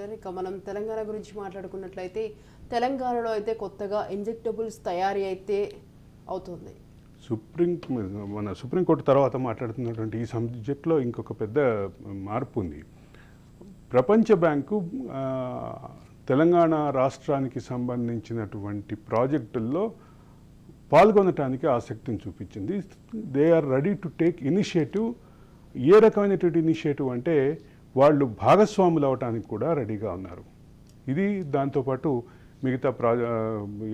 teacher ఇక మనం తెలంగాణ గురించి మాట్లాడుకున్నట్లయితే తెలంగాణలో అయితే కొత్తగా ఇంజెక్టబుల్స్ తయారీ అయితే అవుతుంది సుప్రీం మన సుప్రీంకోర్టు తర్వాత మాట్లాడుతున్నటువంటి ఈ సబ్జెక్ట్లో ఇంకొక పెద్ద మార్పు ఉంది ప్రపంచ బ్యాంకు తెలంగాణ రాష్ట్రానికి సంబంధించినటువంటి ప్రాజెక్టుల్లో పాల్గొనటానికి ఆసక్తిని చూపించింది they are ready to take initiative ఏ రకమైనటువంటి ఇనిషియేటివ్ అంటే వాళ్ళు భాగస్వాములు అవటానికి కూడా రెడీగా ఉన్నారు ఇది దాంతోపాటు మిగతా ప్రా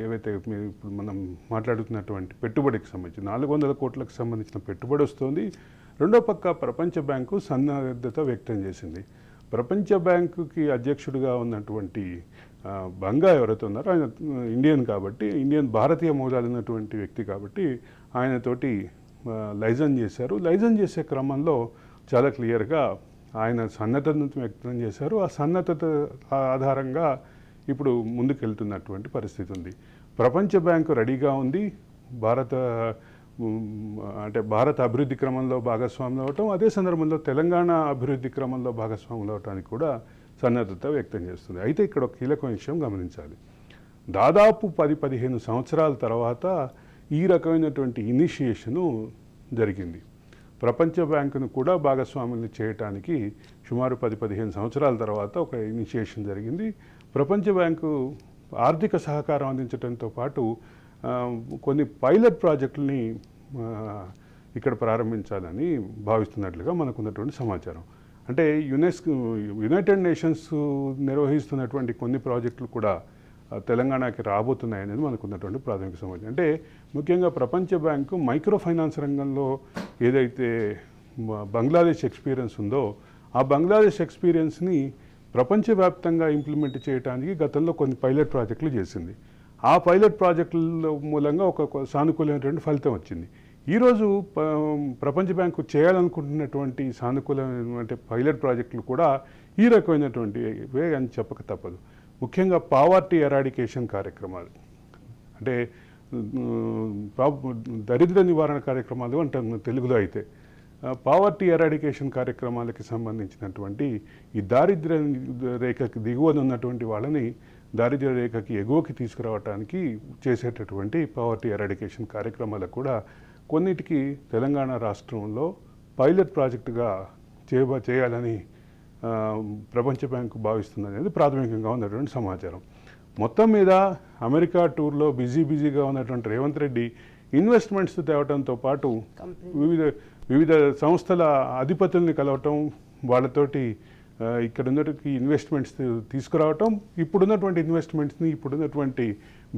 ఏవైతే ఇప్పుడు మనం మాట్లాడుతున్నటువంటి పెట్టుబడికి సంబంధించి నాలుగు వందల కోట్లకు సంబంధించిన పెట్టుబడి వస్తుంది రెండో పక్క ప్రపంచ బ్యాంకు సన్నద్ధత వ్యక్తం చేసింది ప్రపంచ బ్యాంకుకి అధ్యక్షుడిగా ఉన్నటువంటి బంగా ఎవరైతే ఉన్నారో ఆయన ఇండియన్ కాబట్టి ఇండియన్ భారతీయ మూలాలు ఉన్నటువంటి వ్యక్తి కాబట్టి ఆయనతోటి లైజన్ చేశారు లైజన్ చేసే క్రమంలో చాలా క్లియర్గా ఆయన సన్నద్ధతను వ్యక్తం చేశారు ఆ సన్నద్ధత ఆధారంగా ఇప్పుడు ముందుకెళ్తున్నటువంటి పరిస్థితి ఉంది ప్రపంచ బ్యాంకు రెడీగా ఉంది భారత అంటే భారత అభివృద్ధి క్రమంలో భాగస్వాములు అవటం అదే సందర్భంలో తెలంగాణ అభివృద్ధి క్రమంలో భాగస్వాములు అవటానికి కూడా సన్నద్ధత వ్యక్తం చేస్తుంది అయితే ఇక్కడ ఒక కీలక విషయం గమనించాలి దాదాపు పది పదిహేను సంవత్సరాల తర్వాత ఈ రకమైనటువంటి ఇనిషియేషను జరిగింది ప్రపంచ బ్యాంకును కూడా భాగస్వాములు చేయటానికి సుమారు పది పదిహేను సంవత్సరాల తర్వాత ఒక ఇనిషియేషన్ జరిగింది ప్రపంచ బ్యాంకు ఆర్థిక సహకారం అందించడంతో పాటు కొన్ని పైలట్ ప్రాజెక్టుల్ని ఇక్కడ ప్రారంభించాలని భావిస్తున్నట్లుగా మనకున్నటువంటి సమాచారం అంటే యునెస్కో యునైటెడ్ నేషన్స్ నిర్వహిస్తున్నటువంటి కొన్ని ప్రాజెక్టులు కూడా తెలంగాణకి రాబోతున్నాయి అనేది మనకున్నటువంటి ప్రాథమిక సమాచారం అంటే ముఖ్యంగా ప్రపంచ బ్యాంకు మైక్రో ఫైనాన్స్ రంగంలో ఏదైతే బంగ్లాదేశ్ ఎక్స్పీరియన్స్ ఉందో ఆ బంగ్లాదేశ్ ఎక్స్పీరియన్స్ని ప్రపంచవ్యాప్తంగా ఇంప్లిమెంట్ చేయడానికి గతంలో కొన్ని పైలట్ ప్రాజెక్టులు చేసింది ఆ పైలట్ ప్రాజెక్టుల మూలంగా ఒక సానుకూలమైనటువంటి ఫలితం వచ్చింది ఈరోజు ప్రపంచ బ్యాంకు చేయాలనుకుంటున్నటువంటి సానుకూలమైనటువంటి పైలట్ ప్రాజెక్టులు కూడా ఈ రకమైనటువంటి అని చెప్పక తప్పదు ముఖ్యంగా పావర్టీ ఎరాడికేషన్ కార్యక్రమాలు అంటే దరిద్ర నివారణ కార్యక్రమాలు అంటే తెలుగులో అయితే పావర్టీ ఎరాడికేషన్ కార్యక్రమాలకి సంబంధించినటువంటి ఈ దారిద్ర్య రేఖకి దిగువన ఉన్నటువంటి వాళ్ళని దారిద్ర్య రేఖకి ఎగువకి తీసుకురావటానికి చేసేటటువంటి పావర్టీ ఎరాడికేషన్ కార్యక్రమాలకు కూడా కొన్నిటికి తెలంగాణ రాష్ట్రంలో పైలట్ ప్రాజెక్టుగా చేయాలని ప్రపంచ బ్యాంకు భావిస్తుంది అనేది ప్రాథమికంగా ఉన్నటువంటి సమాచారం మొత్తం మీద అమెరికా టూర్లో బిజీ బిజీగా ఉన్నటువంటి రేవంత్ రెడ్డి ఇన్వెస్ట్మెంట్స్ తేవటంతో పాటు వివిధ వివిధ సంస్థల అధిపతుల్ని కలవటం వాళ్ళతోటి ఇక్కడ ఉన్నటువంటి ఇన్వెస్ట్మెంట్స్ తీసుకురావటం ఇప్పుడున్నటువంటి ఇన్వెస్ట్మెంట్స్ని ఇప్పుడున్నటువంటి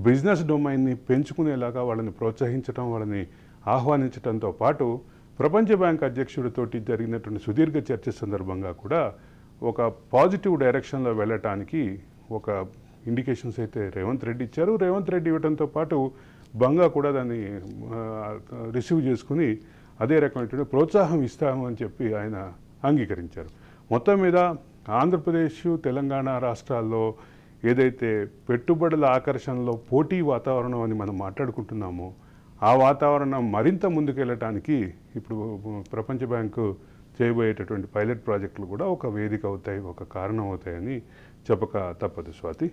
బిజినెస్ డొమైన్ని పెంచుకునేలాగా వాళ్ళని ప్రోత్సహించడం వాళ్ళని ఆహ్వానించడంతో పాటు ప్రపంచ బ్యాంక్ అధ్యక్షుడితోటి జరిగినటువంటి సుదీర్ఘ చర్చ సందర్భంగా కూడా ఒక పాజిటివ్ డైరెక్షన్లో వెళ్ళటానికి ఒక ఇండికేషన్స్ అయితే రేవంత్ రెడ్డి ఇచ్చారు రేవంత్ రెడ్డి ఇవ్వడంతో పాటు బంగా కూడా దాన్ని రిసీవ్ చేసుకుని అదే రకమైనటువంటి ప్రోత్సాహం ఇస్తాము అని చెప్పి ఆయన అంగీకరించారు మొత్తం మీద ఆంధ్రప్రదేశ్ తెలంగాణ రాష్ట్రాల్లో ఏదైతే పెట్టుబడుల ఆకర్షణలో పోటీ వాతావరణం అని మనం మాట్లాడుకుంటున్నామో ఆ వాతావరణం మరింత ముందుకెళ్ళటానికి ఇప్పుడు ప్రపంచ బ్యాంకు చేయబోయేటటువంటి పైలట్ ప్రాజెక్టులు కూడా ఒక వేదిక అవుతాయి ఒక కారణం అవుతాయని చెప్పక తప్పదు స్వాతి